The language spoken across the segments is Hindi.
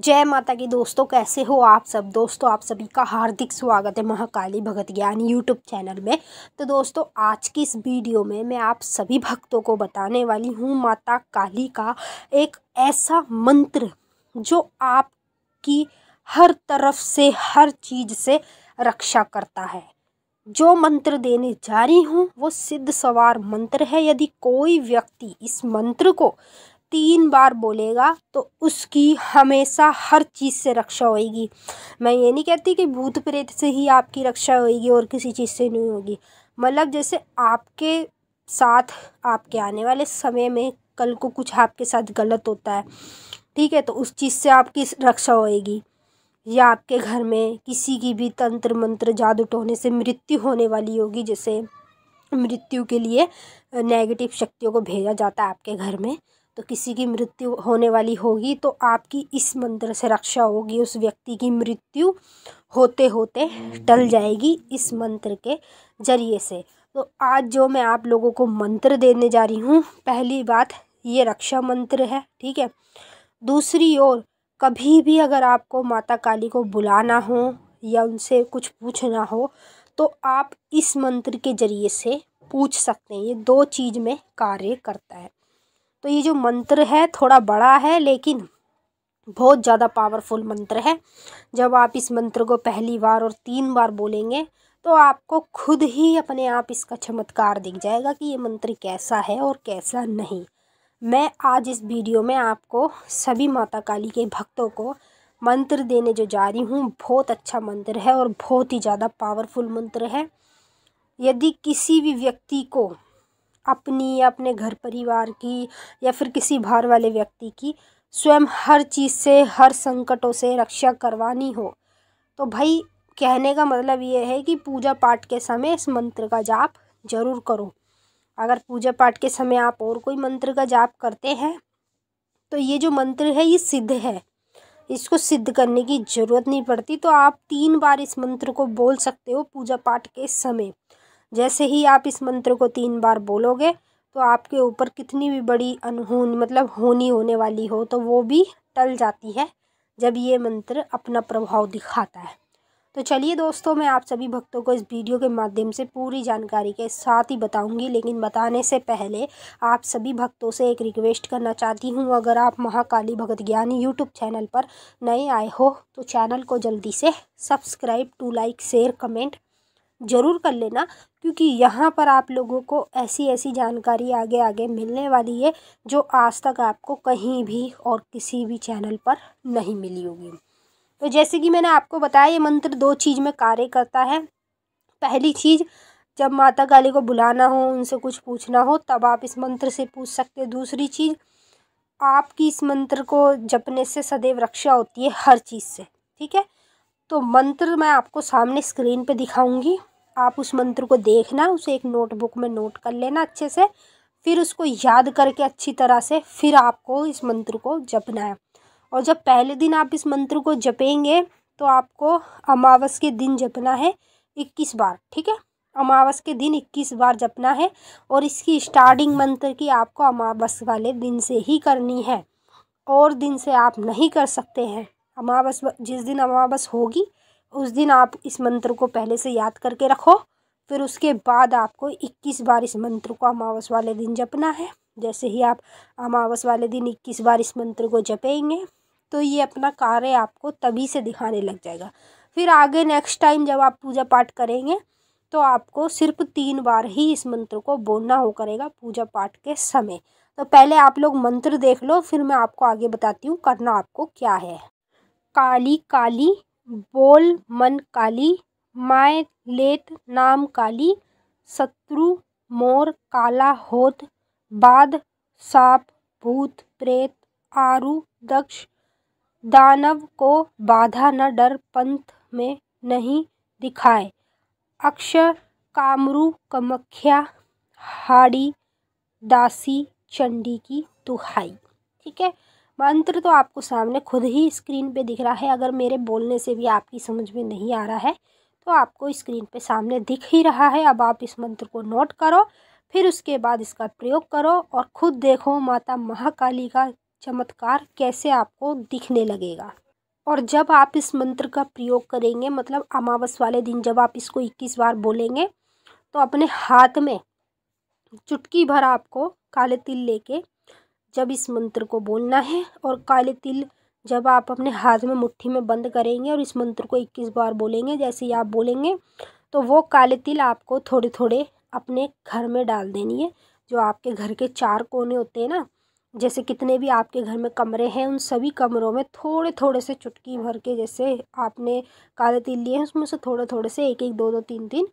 जय माता की दोस्तों कैसे हो आप सब दोस्तों आप सभी का हार्दिक स्वागत है महाकाली भगत ज्ञान यूट्यूब चैनल में तो दोस्तों आज की इस वीडियो में मैं आप सभी भक्तों को बताने वाली हूँ माता काली का एक ऐसा मंत्र जो आपकी हर तरफ से हर चीज़ से रक्षा करता है जो मंत्र देने जा रही हूँ वो सिद्ध सवार मंत्र है यदि कोई व्यक्ति इस मंत्र को तीन बार बोलेगा तो उसकी हमेशा हर चीज़ से रक्षा होएगी मैं ये नहीं कहती कि भूत प्रेत से ही आपकी रक्षा होएगी और किसी चीज़ से नहीं होगी मतलब जैसे आपके साथ आपके आने वाले समय में कल को कुछ आपके साथ गलत होता है ठीक है तो उस चीज़ से आपकी रक्षा होएगी या आपके घर में किसी की भी तंत्र मंत्र जादू टोने से मृत्यु होने वाली होगी जैसे मृत्यु के लिए नेगेटिव शक्तियों को भेजा जाता है आपके घर में तो किसी की मृत्यु होने वाली होगी तो आपकी इस मंत्र से रक्षा होगी उस व्यक्ति की मृत्यु होते होते टल जाएगी इस मंत्र के जरिए से तो आज जो मैं आप लोगों को मंत्र देने जा रही हूँ पहली बात ये रक्षा मंत्र है ठीक है दूसरी ओर कभी भी अगर आपको माता काली को बुलाना हो या उनसे कुछ पूछना हो तो आप इस मंत्र के ज़रिए से पूछ सकते हैं ये दो चीज़ में कार्य करता है तो ये जो मंत्र है थोड़ा बड़ा है लेकिन बहुत ज़्यादा पावरफुल मंत्र है जब आप इस मंत्र को पहली बार और तीन बार बोलेंगे तो आपको खुद ही अपने आप इसका चमत्कार दिख जाएगा कि ये मंत्र कैसा है और कैसा नहीं मैं आज इस वीडियो में आपको सभी माता काली के भक्तों को मंत्र देने जो जा रही हूँ बहुत अच्छा मंत्र है और बहुत ही ज़्यादा पावरफुल मंत्र है यदि किसी भी व्यक्ति को अपनी या अपने घर परिवार की या फिर किसी बाहर वाले व्यक्ति की स्वयं हर चीज़ से हर संकटों से रक्षा करवानी हो तो भाई कहने का मतलब ये है कि पूजा पाठ के समय इस मंत्र का जाप जरूर करो अगर पूजा पाठ के समय आप और कोई मंत्र का जाप करते हैं तो ये जो मंत्र है ये सिद्ध है इसको सिद्ध करने की ज़रूरत नहीं पड़ती तो आप तीन बार इस मंत्र को बोल सकते हो पूजा पाठ के समय जैसे ही आप इस मंत्र को तीन बार बोलोगे तो आपके ऊपर कितनी भी बड़ी अनहोनी मतलब होनी होने वाली हो तो वो भी टल जाती है जब ये मंत्र अपना प्रभाव दिखाता है तो चलिए दोस्तों मैं आप सभी भक्तों को इस वीडियो के माध्यम से पूरी जानकारी के साथ ही बताऊंगी लेकिन बताने से पहले आप सभी भक्तों से एक रिक्वेस्ट करना चाहती हूँ अगर आप महाकाली भगत ज्ञान यूट्यूब चैनल पर नए आए हो तो चैनल को जल्दी से subscribe to like share comment ज़रूर कर लेना क्योंकि यहाँ पर आप लोगों को ऐसी ऐसी जानकारी आगे आगे मिलने वाली है जो आज तक आपको कहीं भी और किसी भी चैनल पर नहीं मिली होगी तो जैसे कि मैंने आपको बताया ये मंत्र दो चीज़ में कार्य करता है पहली चीज़ जब माता काली को बुलाना हो उनसे कुछ पूछना हो तब आप इस मंत्र से पूछ सकते हैं दूसरी चीज़ आपकी इस मंत्र को जपने से सदैव रक्षा होती है हर चीज़ से ठीक है तो मंत्र मैं आपको सामने स्क्रीन पे दिखाऊंगी आप उस मंत्र को देखना उसे एक नोटबुक में नोट कर लेना अच्छे से फिर उसको याद करके अच्छी तरह से फिर आपको इस मंत्र को जपना है और जब पहले दिन आप इस मंत्र को जपेंगे तो आपको अमावस के दिन जपना है इक्कीस बार ठीक है अमावस के दिन इक्कीस बार जपना है और इसकी स्टार्टिंग मंत्र की आपको अमावस वाले दिन से ही करनी है और दिन से आप नहीं कर सकते हैं अमावस जिस दिन अमावस होगी उस दिन आप इस मंत्र को पहले से याद करके रखो फिर उसके बाद आपको 21 बार इस मंत्र को अमावस वाले दिन जपना है जैसे ही आप अमावस वाले दिन 21 बार इस मंत्र को जपेंगे तो ये अपना कार्य आपको तभी से दिखाने लग जाएगा फिर आगे नेक्स्ट टाइम जब आप पूजा पाठ करेंगे तो आपको सिर्फ तीन बार ही इस मंत्र को बोलना हो करेगा पूजा पाठ के समय तो पहले आप लोग मंत्र देख लो फिर मैं आपको आगे बताती हूँ करना आपको क्या है काली काली बोल मन काली माय लेत नाम काली शत्रु मोर काला होत बाद साप भूत प्रेत आरु दक्ष दानव को बाधा न डर पंथ में नहीं दिखाए अक्षर कामरू कमख्या हाड़ी दासी चंडी की दुहाई ठीक है मंत्र तो आपको सामने खुद ही स्क्रीन पे दिख रहा है अगर मेरे बोलने से भी आपकी समझ में नहीं आ रहा है तो आपको स्क्रीन पे सामने दिख ही रहा है अब आप इस मंत्र को नोट करो फिर उसके बाद इसका प्रयोग करो और खुद देखो माता महाकाली का चमत्कार कैसे आपको दिखने लगेगा और जब आप इस मंत्र का प्रयोग करेंगे मतलब अमावस वाले दिन जब आप इसको 21 बार बोलेंगे तो अपने हाथ में चुटकी भर आपको काले तिल लेके जब इस मंत्र को बोलना है और काले तिल जब आप अपने हाथ में मुट्ठी में बंद करेंगे और इस मंत्र को इक्कीस बार बोलेंगे जैसे ही आप बोलेंगे तो वो काले तिल आपको थोड़े थोड़े अपने घर में डाल देनी है जो आपके घर के चार कोने होते हैं ना जैसे कितने भी आपके घर में कमरे हैं उन सभी कमरों में थोड़े थोड़े से चुटकी भर के जैसे आपने काले तिल लिए हैं उसमें से थोड़े थोड़े से एक एक दो दो तीन तीन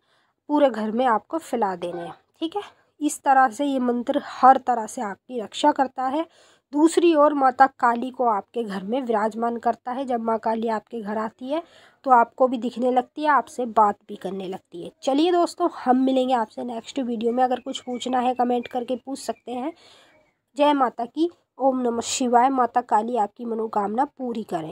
पूरे घर में आपको फैला देने हैं ठीक है इस तरह से ये मंत्र हर तरह से आपकी रक्षा करता है दूसरी ओर माता काली को आपके घर में विराजमान करता है जब माँ काली आपके घर आती है तो आपको भी दिखने लगती है आपसे बात भी करने लगती है चलिए दोस्तों हम मिलेंगे आपसे नेक्स्ट वीडियो में अगर कुछ पूछना है कमेंट करके पूछ सकते हैं जय माता की ओम नमः शिवाय माता काली आपकी मनोकामना पूरी करें